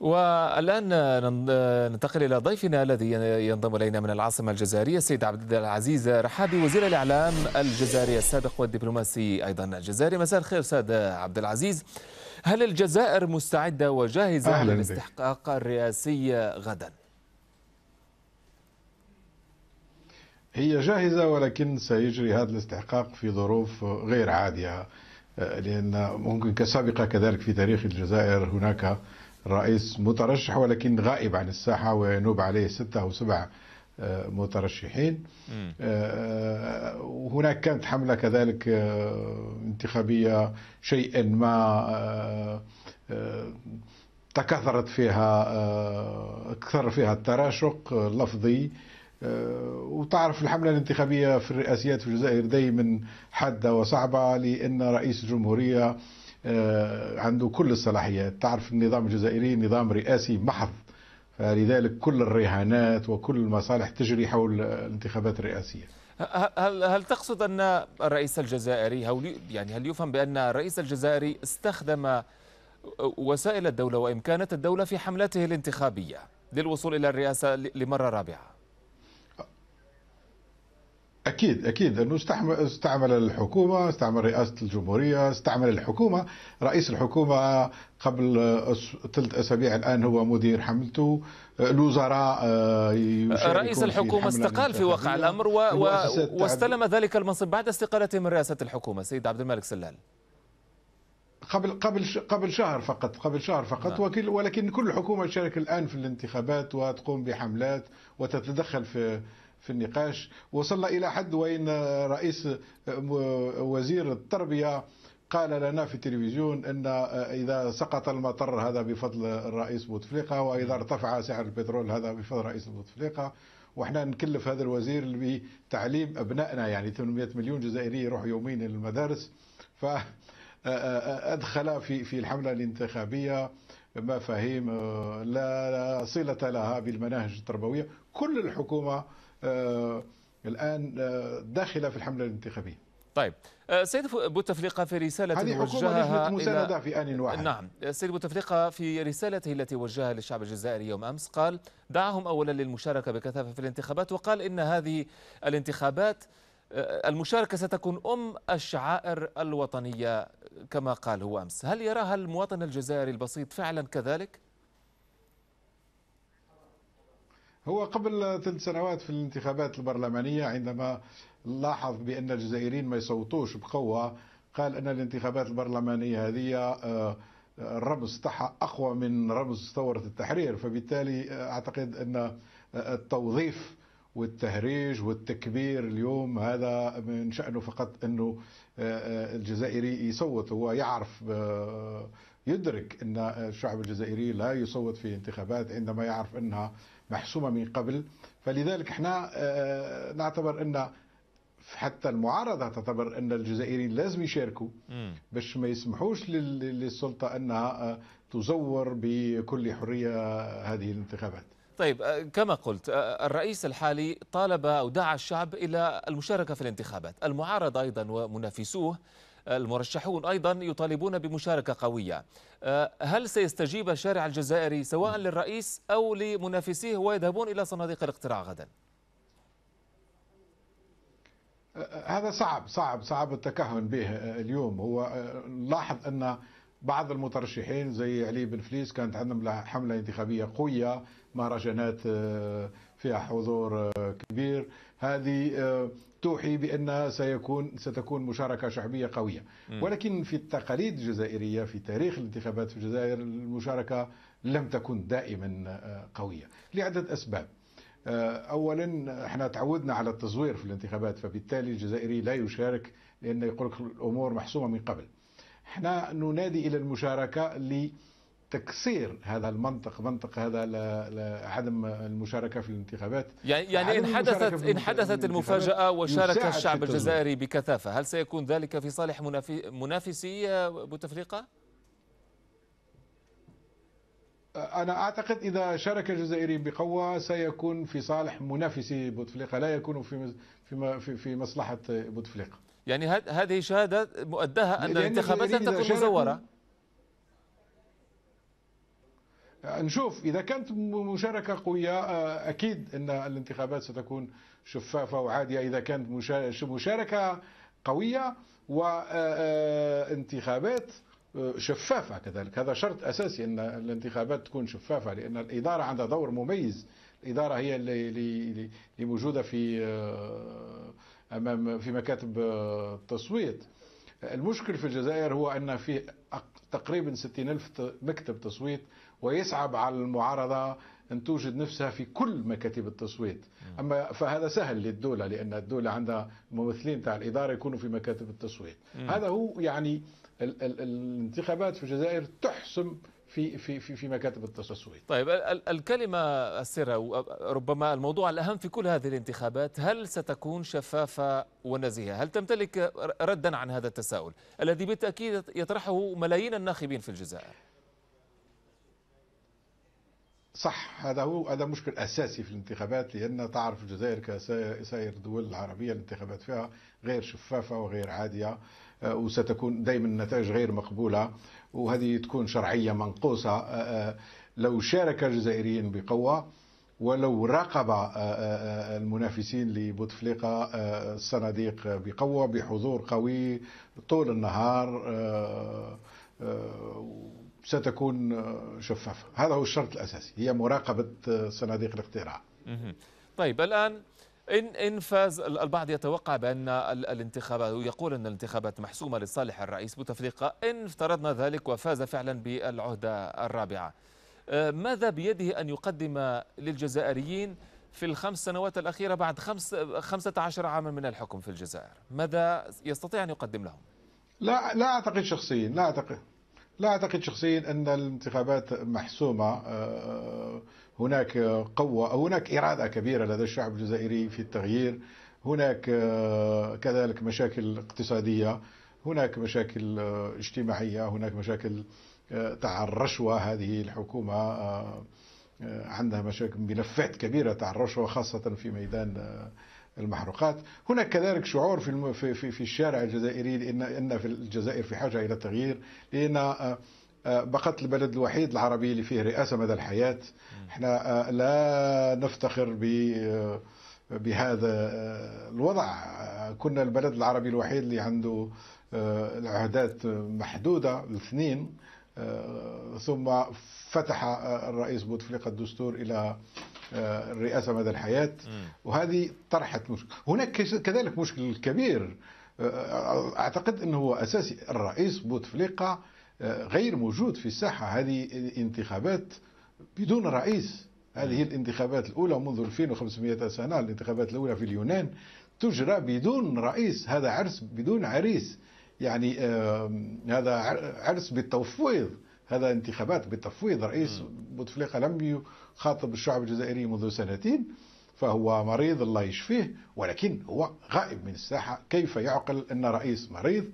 والآن ننتقل إلى ضيفنا الذي ينضم إلينا من العاصمة الجزائرية السيد عبد العزيز رحابي وزير الإعلام الجزائري السابق والدبلوماسي أيضا الجزائري مساء الخير أستاذ عبد العزيز هل الجزائر مستعدة وجاهزة للاستحقاق الرئاسي غدا؟ هي جاهزة ولكن سيجري هذا الاستحقاق في ظروف غير عادية لأن ممكن كسابقة كذلك في تاريخ الجزائر هناك رئيس مترشح ولكن غائب عن الساحة وينوب عليه ستة أو سبعة آه، مترشحين آه، آه، هناك كانت حملة كذلك انتخابية شيئا ما تكاثرت فيها اكثر فيها التراشق اللفظي وتعرف الحملة الانتخابية في الرئاسيات في الجزائر دايما حادة وصعبة لأن رئيس الجمهورية آه، عنده كل الصلاحيات تعرف النظام الجزائري نظام رئاسي محض فلذلك كل الرهانات وكل المصالح تجري حول الانتخابات الرئاسيه هل هل تقصد ان الرئيس الجزائري هل يعني هل يفهم بان الرئيس الجزائري استخدم وسائل الدوله وامكانات الدوله في حملته الانتخابيه للوصول الى الرئاسه لمره رابعه اكيد اكيد انه استعمل الحكومه استعمل رئاسه الجمهوريه استعمل الحكومه رئيس الحكومه قبل ثلاث اسابيع الان هو مدير حملته الوزراء آه، رئيس الحكومه استقال في واقع الامر و... و... واستلم ذلك المنصب بعد استقالته من رئاسه الحكومه سيد عبد الملك سلال قبل قبل قبل شهر فقط قبل شهر فقط نعم. وكل ولكن كل الحكومه تشارك الان في الانتخابات وتقوم بحملات وتتدخل في في النقاش وصلنا إلى حد وإن رئيس وزير التربية قال لنا في التلفزيون ان اذا سقط المطر هذا بفضل الرئيس بوتفليقه واذا نعم. ارتفع سعر البترول هذا بفضل رئيس بوتفليقه وحنا نكلف هذا الوزير بتعليم ابنائنا يعني 800 مليون جزائري يروح يومين للمدارس ف ادخل في في الحمله الانتخابيه مفاهيم آه، لا صله لها بالمناهج التربويه كل الحكومه آه، الان آه، داخله في الحمله الانتخابيه طيب آه، سيد بوتفليقة في رسالة وجهها إلى... في آن واحد نعم سيد بوتفليقة في رسالته التي وجهها للشعب الجزائري يوم أمس قال دعهم أولا للمشاركة بكثافة في الانتخابات وقال إن هذه الانتخابات المشاركة ستكون أم الشعائر الوطنية كما قال هو أمس هل يراها المواطن الجزائري البسيط فعلا كذلك؟ هو قبل ثلاث سنوات في الانتخابات البرلمانية عندما لاحظ بأن الجزائريين ما يصوتوش بقوة قال أن الانتخابات البرلمانية هذه الرمز آه، آه، تاعها أقوى من رمز ثورة التحرير فبالتالي آه، أعتقد أن التوظيف والتهريج والتكبير اليوم هذا من شأنه فقط أنه الجزائري يصوت هو يعرف يدرك أن الشعب الجزائري لا يصوت في انتخابات عندما يعرف أنها محسومة من قبل فلذلك احنا آه، آه، نعتبر أن حتى المعارضه تعتبر ان الجزائريين لازم يشاركوا باش ما يسمحوش للسلطه انها آه، تزور بكل حريه هذه الانتخابات. طيب كما قلت الرئيس الحالي طالب او دعا الشعب الى المشاركه في الانتخابات، المعارضه ايضا ومنافسوه المرشحون أيضا يطالبون بمشاركة قوية آه، هل سيستجيب الشارع الجزائري سواء للرئيس أو لمنافسيه ويذهبون إلى صناديق الاقتراع غدا آه، هذا صعب صعب صعب التكهن به آه، اليوم هو لاحظ أن بعض المترشحين زي علي بن فليس كانت عندهم حملة انتخابية قوية مهرجانات فيها حضور كبير هذه آه، توحي بأن سيكون ستكون مشاركة شعبية قوية ولكن في التقاليد الجزائرية في تاريخ الانتخابات في الجزائر المشاركة لم تكن دائما آه، قوية لعدة أسباب آه، اولا احنا تعودنا على التزوير في الانتخابات فبالتالي الجزائري لا يشارك لانه يقول الامور محسومه من قبل احنا ننادي الى المشاركه تكسير هذا المنطق منطق هذا عدم المشاركه في الانتخابات يعني, يعني ان حدثت ان حدثت المفاجاه وشارك الشعب الجزائري بكثافه هل سيكون ذلك في صالح منافسي آه، بوتفليقه أنا أعتقد إذا شارك الجزائري بقوة سيكون في صالح منافسي بوتفليقة لا يكون في في في مصلحة بوتفليقة يعني هذه شهادة مؤداها أن الانتخابات لن تكون مزورة نشوف اذا كانت مشاركه قويه آه، اكيد ان الانتخابات ستكون شفافه وعاديه اذا كانت مشاركه قويه وانتخابات آه، آه، شفافه كذلك هذا شرط اساسي ان الانتخابات تكون شفافه لان الاداره عندها دور مميز الاداره هي اللي موجوده في امام في مكاتب التصويت المشكل في الجزائر هو ان في تقريبا 60 الف مكتب تصويت ويصعب على المعارضة أن توجد نفسها في كل مكاتب التصويت أما فهذا سهل للدولة لأن الدولة عندها ممثلين تاع الإدارة يكونوا في مكاتب التصويت هذا هو يعني الانتخابات في الجزائر تحسم في في في في مكاتب التصويت. طيب الكلمه السره ربما الموضوع الاهم في كل هذه الانتخابات هل ستكون شفافه ونزيهه؟ هل تمتلك ردا عن هذا التساؤل الذي بالتاكيد يطرحه ملايين الناخبين في الجزائر؟ صح هذا هو هذا مشكل اساسي في الانتخابات لان تعرف الجزائر كسائر الدول العربيه الانتخابات فيها غير شفافه وغير عاديه آه، وستكون دائما النتائج غير مقبوله وهذه تكون شرعيه منقوصه آه، آه، لو شارك الجزائريين بقوه ولو راقب المنافسين لبوتفليقه الصناديق بقوه بحضور قوي طول النهار ستكون آه، شفافة هذا هو الشرط الأساسي هي مراقبة آه، صناديق الاقتراع طيب الآن إن إن فاز البعض يتوقع بأن الانتخابات ويقول أن الانتخابات محسومة لصالح الرئيس بوتفليقة إن افترضنا ذلك وفاز فعلا بالعهدة الرابعة آه، ماذا بيده أن يقدم للجزائريين في الخمس سنوات الأخيرة بعد خمس خمسة عشر عاما من الحكم في الجزائر ماذا يستطيع أن يقدم لهم لا لا أعتقد شخصيا لا أعتقد لا اعتقد شخصيا ان الانتخابات محسومه آه، آه، هناك قوه او هناك اراده كبيره لدى الشعب الجزائري في التغيير هناك آه، كذلك مشاكل اقتصاديه هناك مشاكل اجتماعيه هناك مشاكل تاع الرشوه هذه الحكومه عندها مشاكل ملفات كبيره تاع الرشوه خاصه في ميدان المحروقات هناك كذلك شعور في في في الشارع الجزائري لان ان في الجزائر في حاجه الى تغيير لان آه، آه، بقت البلد الوحيد العربي اللي فيه رئاسه مدى الحياه احنا آه، لا نفتخر ب بهذا الوضع كنا البلد العربي الوحيد اللي عنده العهدات محدوده الاثنين ثم فتح الرئيس بوتفليقه الدستور الى آه، الرئاسه مدى الحياه وهذه طرحت مشكله هناك كذلك مشكل كبير آه، آه، اعتقد انه هو اساسي الرئيس بوتفليقه غير موجود في الساحه هذه انتخابات بدون رئيس هذه الانتخابات الاولى منذ 2500 سنه الانتخابات الاولى في اليونان تجرى بدون رئيس هذا عرس بدون عريس يعني هذا عرس بالتفويض هذا انتخابات بالتفويض رئيس بوتفليقه لم يخاطب الشعب الجزائري منذ سنتين فهو مريض الله يشفيه ولكن هو غائب من الساحه كيف يعقل ان رئيس مريض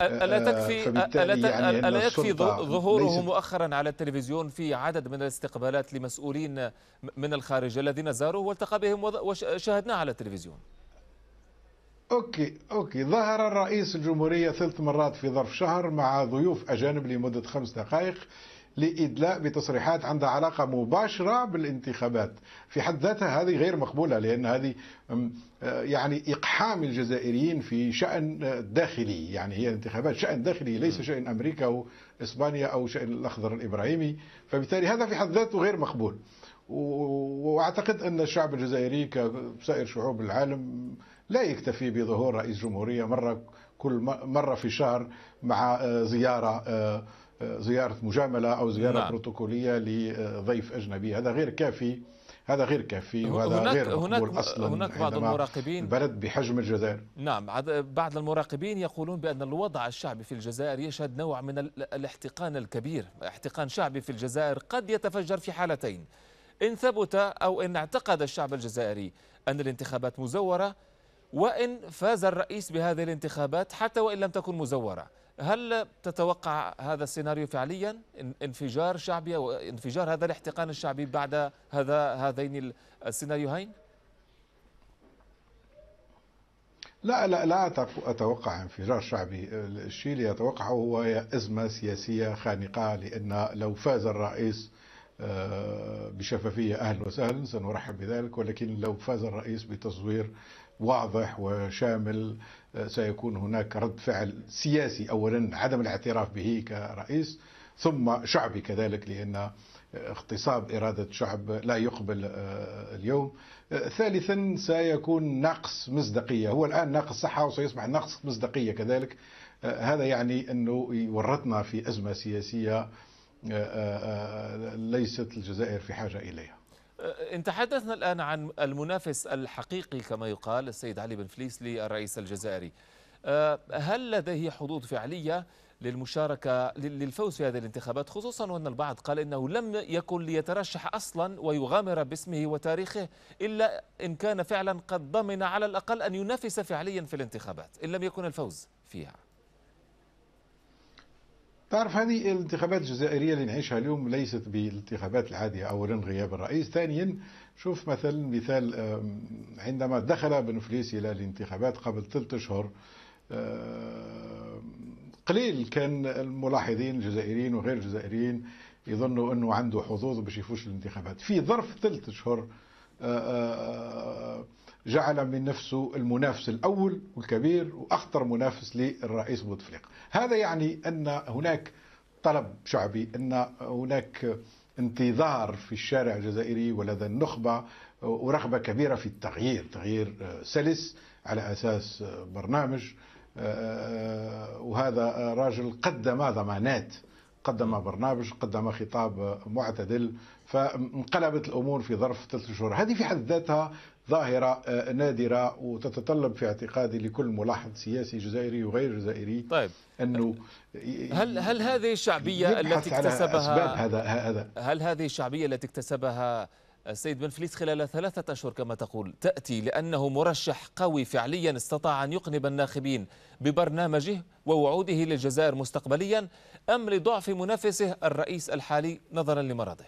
ألا آه، تكفي ألا, يعني ألا يكفي ظهوره مؤخرا على التلفزيون في عدد من الاستقبالات لمسؤولين من الخارج الذين زاروه والتقى بهم وشاهدناه على التلفزيون اوكي اوكي ظهر الرئيس الجمهوريه ثلاث مرات في ظرف شهر مع ضيوف اجانب لمده خمس دقائق لادلاء بتصريحات عندها علاقه مباشره بالانتخابات في حد ذاتها هذه غير مقبوله لان هذه آه، يعني اقحام الجزائريين في شان داخلي يعني هي انتخابات شان داخلي ليس شان امريكا او اسبانيا او شان الاخضر الابراهيمي فبالتالي هذا في حد ذاته غير مقبول واعتقد ان الشعب الجزائري كسائر شعوب العالم لا يكتفي بظهور رئيس جمهورية مرة كل مرة في شهر مع آه، زيارة آه، آه، زيارة مجاملة أو زيارة نعم. بروتوكولية لضيف أجنبي هذا غير كافي هذا غير كافي وهذا هناك غير هناك اصلا هناك بعض المراقبين البلد بحجم الجزائر نعم بعض المراقبين يقولون بان الوضع الشعبي في الجزائر يشهد نوع من الاحتقان الكبير احتقان شعبي في الجزائر قد يتفجر في حالتين ان ثبت او ان اعتقد الشعب الجزائري ان الانتخابات مزوره وإن فاز الرئيس بهذه الانتخابات حتى وإن لم تكن مزورة هل تتوقع هذا السيناريو فعليا انفجار شعبي وانفجار هذا الاحتقان الشعبي بعد هذا هذين السيناريوهين؟ لا لا لا اتوقع انفجار شعبي، الشيء اللي اتوقعه هو ازمه سياسيه خانقه لان لو فاز الرئيس آه، بشفافية أهلا وسهلا سنرحب بذلك ولكن لو فاز الرئيس بتصوير واضح وشامل آه، سيكون هناك رد فعل سياسي أولا عدم الاعتراف به كرئيس ثم شعبي كذلك لأن آه، اغتصاب إرادة شعب لا يقبل اليوم ثالثا سيكون نقص مصداقية هو الآن ناقص صحة وسيصبح نقص مصداقية كذلك هذا يعني أنه ورطنا في أزمة سياسية آه، آه، آه، ليست الجزائر في حاجة إليها إن تحدثنا الآن عن المنافس الحقيقي كما يقال السيد علي بن فليس للرئيس الجزائري هل لديه حظوظ فعلية للمشاركة للفوز في هذه الانتخابات خصوصا وأن البعض قال إنه لم يكن ليترشح أصلا ويغامر باسمه وتاريخه إلا إن كان فعلا قد ضمن على الأقل أن ينافس فعليا في الانتخابات إن لم يكن الفوز فيها تعرف هذه الانتخابات الجزائرية اللي نعيشها اليوم ليست بالانتخابات العادية أولا غياب الرئيس ثانيا شوف مثلا مثال عندما دخل بن فليس إلى الانتخابات قبل ثلاثة أشهر قليل كان الملاحظين الجزائريين وغير الجزائريين يظنوا أنه عنده حظوظ باش يفوش الانتخابات في ظرف ثلاثة أشهر جعل من نفسه المنافس الأول والكبير وأخطر منافس للرئيس بوتفليقة هذا يعني أن هناك طلب شعبي أن هناك انتظار في الشارع الجزائري ولدى النخبة ورغبة كبيرة في التغيير تغيير آه، سلس على أساس آه، برنامج آه، وهذا راجل قدم ضمانات قدم برنامج قدم خطاب معتدل فانقلبت الامور في ظرف ثلاث شهور هذه في حد ذاتها ظاهره آه، نادره وتتطلب في اعتقادي لكل ملاحظ سياسي جزائري وغير جزائري طيب انه هل هل هذه الشعبيه التي اكتسبها هذا هذا هل هذه الشعبيه التي اكتسبها السيد بن فليس خلال ثلاثة أشهر كما تقول تأتي لأنه مرشح قوي فعليا استطاع أن يقنب الناخبين ببرنامجه ووعوده للجزائر مستقبليا أم لضعف منافسه الرئيس الحالي نظرا لمرضه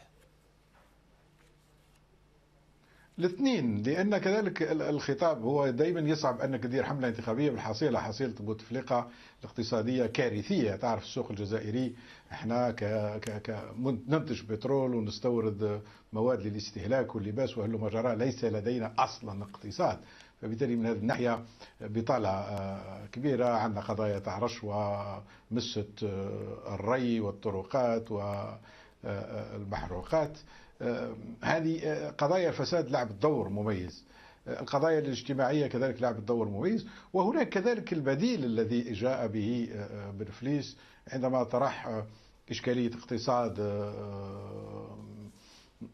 الاثنين لان كذلك الخطاب هو دائما يصعب انك تدير حمله انتخابيه بالحصيله حصيله بوتفليقه الاقتصاديه كارثيه تعرف السوق الجزائري احنا ك ك ك ننتج بترول ونستورد مواد للاستهلاك واللباس وهل مجرى ليس لدينا اصلا اقتصاد فبالتالي من هذه الناحيه بطاله آه، كبيره عندنا قضايا تاع رشوه مست آه، الري والطرقات والمحروقات آه، هذه قضايا الفساد لعبت دور مميز القضايا الاجتماعية كذلك لعبت دور مميز وهناك كذلك البديل الذي جاء به بن فليس عندما طرح إشكالية اقتصاد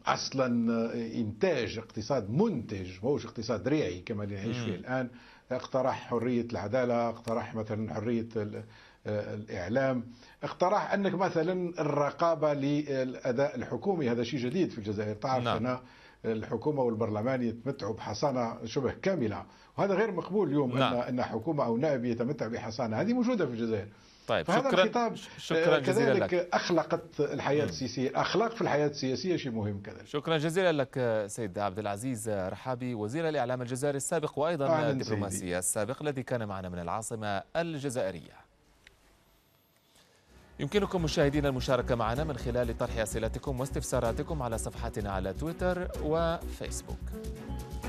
اصلا انتاج اقتصاد منتج موش اقتصاد ريعي كما نعيش فيه الان اقترح حريه العداله اقترح مثلا حريه آه، الإعلام اقترح أنك مثلا الرقابة للأداء الحكومي هذا شيء جديد في الجزائر تعرف نعم. أنا الحكومة والبرلمان يتمتعوا بحصانة شبه كاملة وهذا غير مقبول اليوم نعم. أن حكومة أو نائب يتمتع بحصانة هذه موجودة في الجزائر طيب فهذا شكرا الخطاب شكرا آه، جزيلا كذلك لك. اخلقت الحياه السياسيه الاخلاق في الحياه السياسيه شيء مهم كذلك شكرا جزيلا لك سيد عبد العزيز رحابي وزير الاعلام الجزائري السابق وايضا الدبلوماسيه السابق الذي كان معنا من العاصمه الجزائريه يمكنكم مشاهدينا المشاركة معنا من خلال طرح أسئلتكم واستفساراتكم على صفحتنا على تويتر وفيسبوك